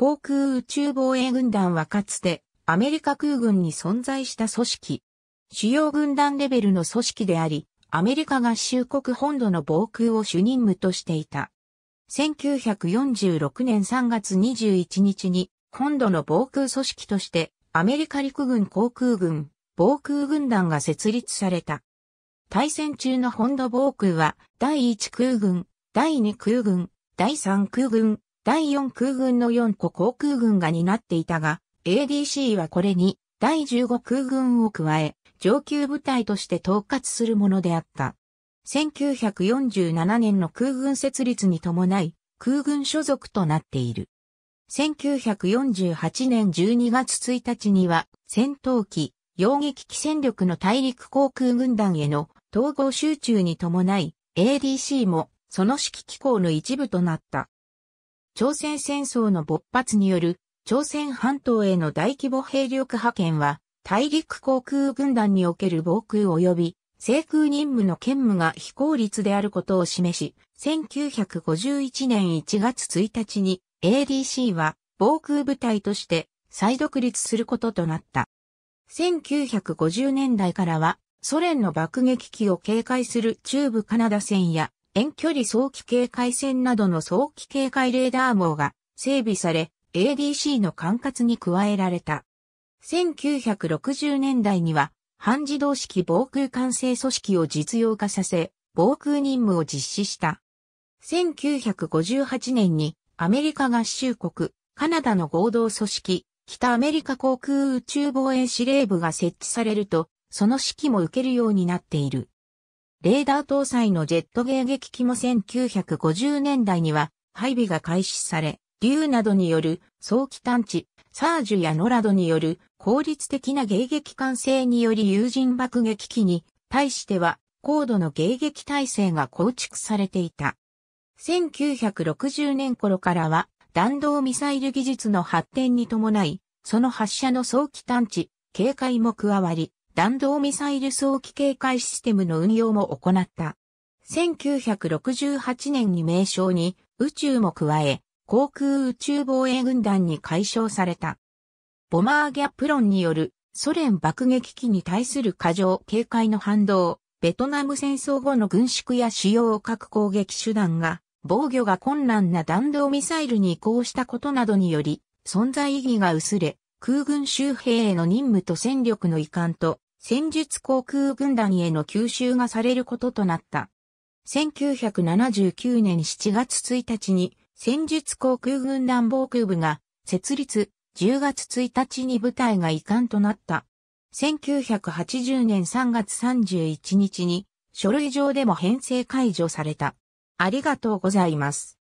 航空宇宙防衛軍団はかつてアメリカ空軍に存在した組織。主要軍団レベルの組織であり、アメリカ合衆国本土の防空を主任務としていた。1946年3月21日に本土の防空組織としてアメリカ陸軍航空軍防空軍団が設立された。対戦中の本土防空は第1空軍、第2空軍、第3空軍、第4空軍の4個航空軍が担っていたが、ADC はこれに第15空軍を加え、上級部隊として統括するものであった。1947年の空軍設立に伴い、空軍所属となっている。1948年12月1日には、戦闘機、洋撃機戦力の大陸航空軍団への統合集中に伴い、ADC もその指揮機構の一部となった。朝鮮戦争の勃発による朝鮮半島への大規模兵力派遣は、大陸航空軍団における防空及び制空任務の兼務が非効率であることを示し、1951年1月1日に ADC は防空部隊として再独立することとなった。1950年代からはソ連の爆撃機を警戒する中部カナダ戦や遠距離早期警戒線などの早期警戒レーダー網が整備され、ADC の管轄に加えられた。1960年代には、半自動式防空管制組織を実用化させ、防空任務を実施した。1958年にアメリカ合衆国、カナダの合同組織、北アメリカ航空宇宙防衛司令部が設置されると、その指揮も受けるようになっている。レーダー搭載のジェット迎撃機も1950年代には配備が開始され、竜などによる早期探知、サージュやノラドによる効率的な迎撃管制により有人爆撃機に対しては高度の迎撃体制が構築されていた。1960年頃からは弾道ミサイル技術の発展に伴い、その発射の早期探知、警戒も加わり、弾道ミサイル早期警戒システムの運用も行った。1968年に名称に宇宙も加え、航空宇宙防衛軍団に解消された。ボマーギャプロンによるソ連爆撃機に対する過剰警戒の反動、ベトナム戦争後の軍縮や主要核攻撃手段が防御が困難な弾道ミサイルに移行したことなどにより存在意義が薄れ、空軍周辺への任務と戦力の移管と戦術航空軍団への吸収がされることとなった。1979年7月1日に戦術航空軍団防空部が設立、10月1日に部隊が移管となった。1980年3月31日に書類上でも編成解除された。ありがとうございます。